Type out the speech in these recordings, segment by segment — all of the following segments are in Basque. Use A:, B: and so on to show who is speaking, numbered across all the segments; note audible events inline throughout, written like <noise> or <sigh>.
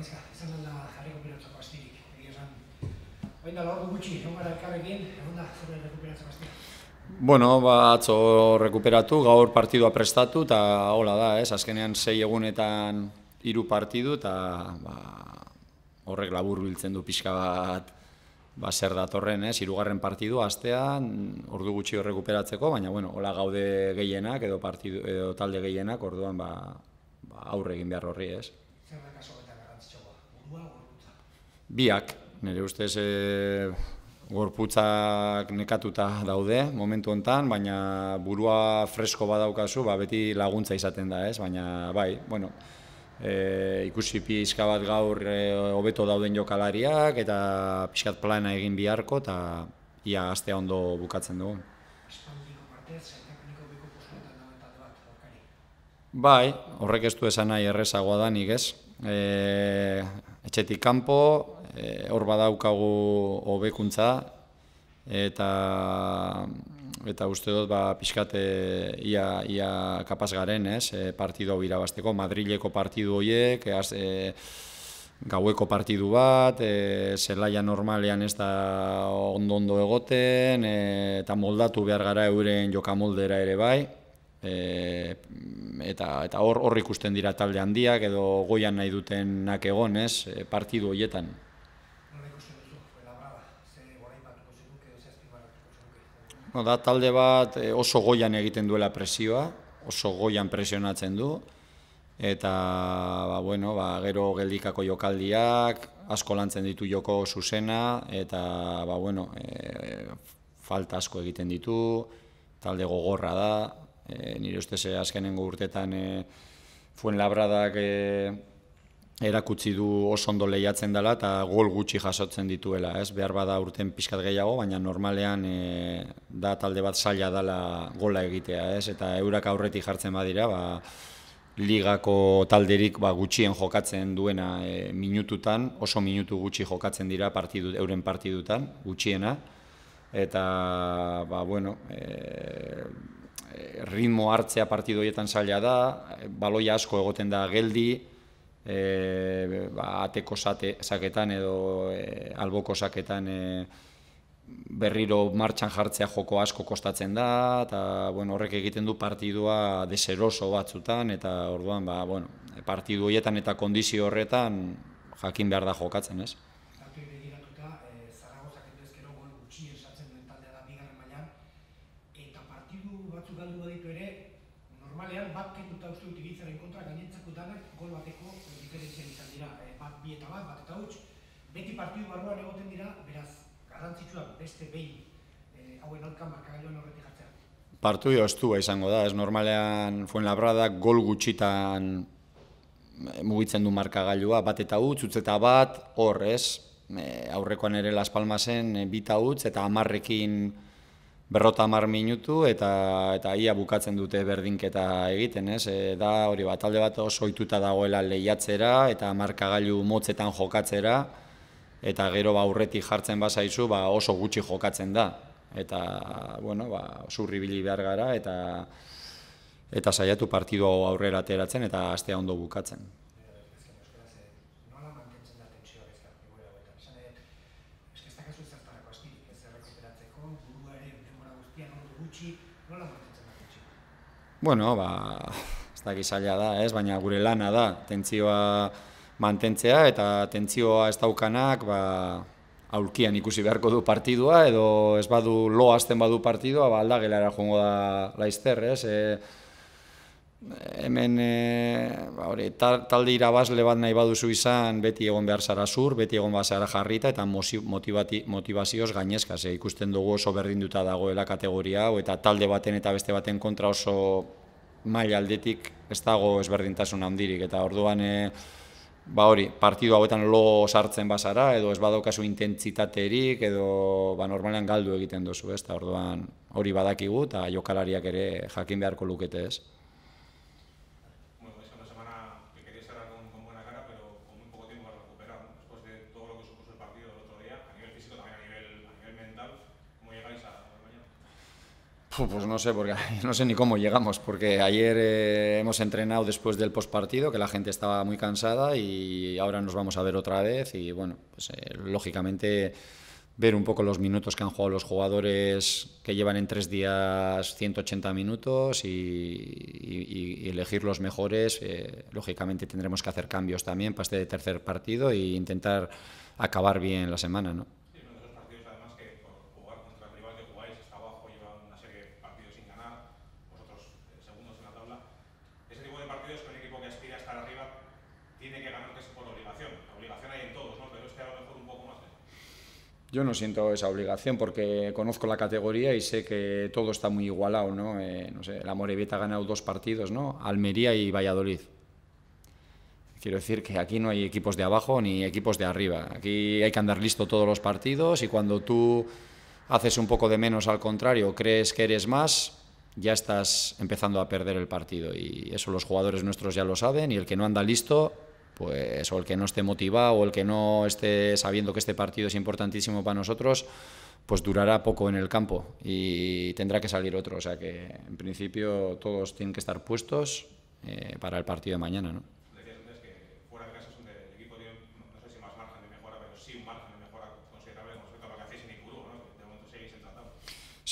A: Baizka, ez da da jarri kopilatzeko astirik, egia esan. Hain da, lorgo gutxi, egon gara elkarrekin, egon da, zure rekuperatzeko astirik. Bueno, ba, atzo rekuperatu, gaur partidua prestatu, eta hola da, ez, azkenean sei egunetan hiru partidu, eta ba, horrek labur biltzen du pixka bat ba, zer datorren, ez, irugarren partidu, astean, ordu gutxi rekuperatzeko, baina, bueno, hola gaude gehienak, edo, partidu, edo talde gehienak, orduan, ba, ba aurre egin behar horri, ez. Zer da kaso, eta? Biak, nire ustez e, gorputzak nekatuta daude momentu hontan, baina burua fresko badaukazu, ba, beti laguntza izaten da, ez? Baina, bai, bueno, e, ikusi pixka bat gaur eh, hobeto dauden jokalariak, eta pixkat plana egin biharko, eta ia astea ondo bukatzen dugu. Bai, horrek ez du esan nahi errezagoa da nik, ez? E, etxetik kanpo, eh, hor e, badaukagu hobekuntza eta eta uste dut ba pixkate eh, ia ia kapaz garen, ez? E, eh, partido irabasteko Madrileko partidu hoiek, gaueko partidu bat, e, zelaia normalean ez da ondo ondo egoten eta moldatu behar gara euren jokamoldera ere bai e, eta eta hor hor ikusten dira talde handiak edo goian nahi dutenak egon, ez? E, partidu hoietan. No, da talde bat eh, oso goian egiten duela presioa, oso goian presionatzen du eta ba, bueno, ba, gero geldikako jokaldiak asko lantzen ditu joko zuzena eta ba, bueno, e, falta asko egiten ditu, talde gogorra da, e, nire ze, eh, azkenengo urtetan e, eh, fuen labradak e, erakutsi du oso ondo lehiatzen dela eta gol gutxi jasotzen dituela. Ez? Behar bada urten pixkat gehiago, baina normalean e, da talde bat zaila dela gola egitea. Ez? Eta eurak aurretik jartzen badira, ba, ligako talderik ba, gutxien jokatzen duena e, minututan, oso minutu gutxi jokatzen dira partidu, euren partidutan, gutxiena. Eta, ba, bueno, e, ritmo hartzea partidoietan zaila da, baloi asko egoten da geldi, e, ba, ateko saketan edo e, alboko saketan e, berriro martxan jartzea joko asko kostatzen da, eta bueno, horrek egiten du partidua deseroso batzutan, eta orduan ba, bueno, partidu horietan eta kondizio horretan jakin behar da jokatzen, ez? batzuk galdu baditu ere, normalean bat kenduta uste dut kontra gainentzako danak gol bateko diferentzian izan dira, eh, bat bi eta bat, bat eta huts. Beti partidu barruan egoten dira, beraz, garrantzitsua beste behin eh, hauen alkan markagailuan horretik jartzea. Partu joztua izango da, ez normalean Fuen Labrada gol gutxitan eh, mugitzen du markagailua, bat eta huts, utz eta bat, hor, ez? aurrekoan ere Las Palmasen bita utz eta amarrekin berrota mar minutu eta eta ia bukatzen dute berdinketa egiten, ez? E, da hori batalde bat oso ohituta dagoela lehiatzera eta markagailu motzetan jokatzera eta gero ba aurretik jartzen bazaizu ba oso gutxi jokatzen da eta bueno ba zurribili behar gara eta eta saiatu partidu aurrera ateratzen eta astea ondo bukatzen Bueno, ba, ez da gizalea da, ez, baina gure lana da, tentzioa mantentzea eta tentzioa ez daukanak, ba, aurkian ikusi beharko du partidua edo ez badu loazten badu partidua, ba aldagelara joango da laizter, Eh, hemen e, ba, hori, talde irabazle bat nahi baduzu izan beti egon behar zara zur, beti egon behar zara jarrita eta motibati, motivazioz gainezka, ze ikusten dugu oso berdinduta dagoela kategoria hau eta talde baten eta beste baten kontra oso maila aldetik ez dago ezberdintasun handirik eta orduan e, ba hori, partidu hauetan lo sartzen bazara edo ez badaukazu intentzitaterik edo ba, normalan galdu egiten duzu ez, eta orduan hori badakigu eta jokalariak ere jakin beharko lukete ez. Pues no sé, porque <laughs> no sé ni cómo llegamos, porque ayer eh, hemos entrenado después del postpartido, que la gente estaba muy cansada y ahora nos vamos a ver otra vez y bueno, pues eh, lógicamente ver un poco los minutos que han jugado los jugadores que llevan en tres días 180 minutos y, elegir los mejores. Eh, lógicamente tendremos que hacer cambios también para este tercer partido e intentar acabar bien la semana, ¿no? tiene que ganar, que es por obligación. La obligación hay en todos, ¿no? Pero este a lo mejor un poco más Yo no siento esa obligación porque conozco la categoría y sé que todo está muy igualado, ¿no? Eh, no sé, la ha ganado dos partidos, ¿no? Almería y Valladolid. Quiero decir que aquí no hay equipos de abajo ni equipos de arriba. Aquí hay que andar listo todos los partidos y cuando tú haces un poco de menos al contrario, crees que eres más, ya estás empezando a perder el partido. Y eso los jugadores nuestros ya lo saben y el que no anda listo pues o el que no esté motivado o el que no esté sabiendo que este partido es importantísimo para nosotros, pues durará poco en el campo y tendrá que salir otro. O sea que en principio todos tienen que estar puestos eh, para el partido de mañana. ¿no?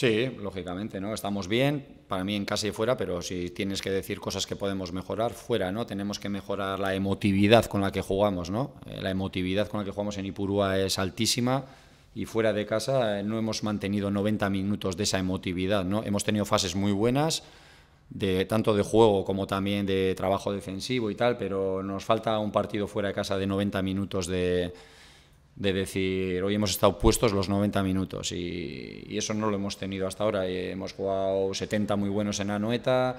A: Sí, lógicamente, ¿no? Estamos bien, para mí en casa y fuera, pero si tienes que decir cosas que podemos mejorar, fuera, ¿no? Tenemos que mejorar la emotividad con la que jugamos, ¿no? Eh, la emotividad con la que jugamos en Ipurúa es altísima y fuera de casa eh, no hemos mantenido 90 minutos de esa emotividad, ¿no? Hemos tenido fases muy buenas, de, tanto de juego como también de trabajo defensivo y tal, pero nos falta un partido fuera de casa de 90 minutos de de decir, hoy hemos estado puestos los 90 minutos y, eso no lo hemos tenido hasta ahora. Eh, hemos jugado 70 muy buenos en Anoeta,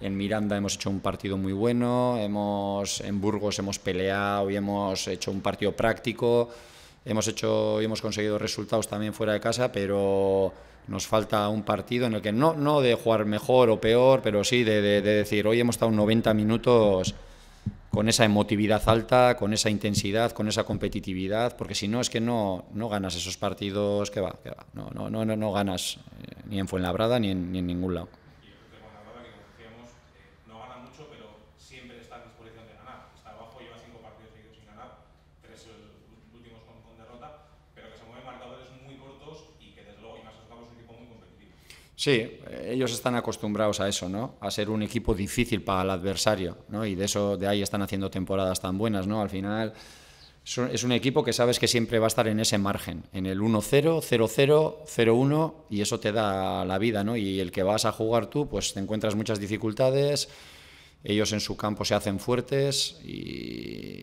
A: en Miranda hemos hecho un partido muy bueno, hemos, en Burgos hemos peleado y hemos hecho un partido práctico, hemos hecho hemos conseguido resultados también fuera de casa, pero nos falta un partido en el que no, no de jugar mejor o peor, pero sí de, de decir, hoy hemos estado 90 minutos con esa emotividad alta, con esa intensidad, con esa competitividad, porque si no es que no ganas esos partidos qué va, que va, no, ganas eh, ni en Fuenlabrada ni en ningún lado. Y yo Fuenlabrada, que como decíamos, eh, no gana mucho, pero siempre está en disposición de ganar. Está abajo, lleva cinco partidos seguidos sin ganar, tres últimos con derrota, pero que se mueven marcadores muy cortos y que desde luego y más un equipo muy competitivo. sí ellos están acostumbrados a eso, ¿no? A ser un equipo difícil para el adversario, ¿no? Y de eso, de ahí están haciendo temporadas tan buenas, ¿no? Al final es un equipo que sabes que siempre va a estar en ese margen, en el 1-0, 0-0, 0-1 y eso te da la vida, ¿no? Y el que vas a jugar tú, pues te encuentras muchas dificultades, ellos en su campo se hacen fuertes y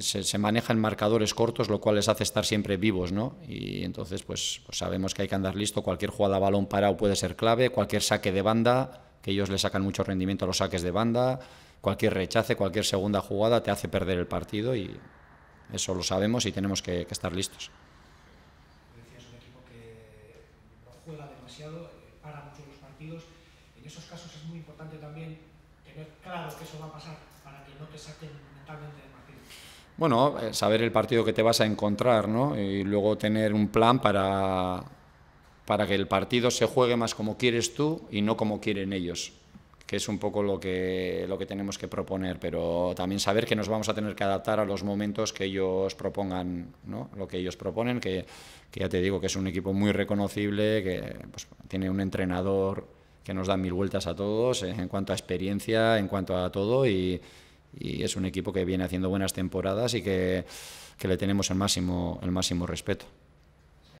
A: se, se, manejan marcadores cortos, lo cual les hace estar siempre vivos, ¿no? Y entonces, pues, pues, sabemos que hay que andar listo. Cualquier jugada a balón parado puede ser clave, cualquier saque de banda, que ellos le sacan mucho rendimiento a los saques de banda, cualquier rechace, cualquier segunda jugada te hace perder el partido y eso lo sabemos y tenemos que, estar listos. un equipo que juega demasiado, eh, para muchos partidos. En esos casos es muy importante también tener claro que eso va a pasar para que no te saquen mentalmente bueno, eh, saber el partido que te vas a encontrar, ¿no? Y luego tener un plan para, para que el partido se juegue más como quieres tú y no como quieren ellos que es un poco lo que, lo que tenemos que proponer, pero también saber que nos vamos a tener que adaptar a los momentos que ellos propongan, ¿no? lo que ellos proponen, que, ya te digo que es un equipo muy reconocible, que pues, tiene un entrenador que nos da mil vueltas a todos ¿eh? en cuanto a experiencia, en cuanto a todo, y, y es un equipo que viene haciendo buenas temporadas y que, le tenemos el máximo, el máximo respeto.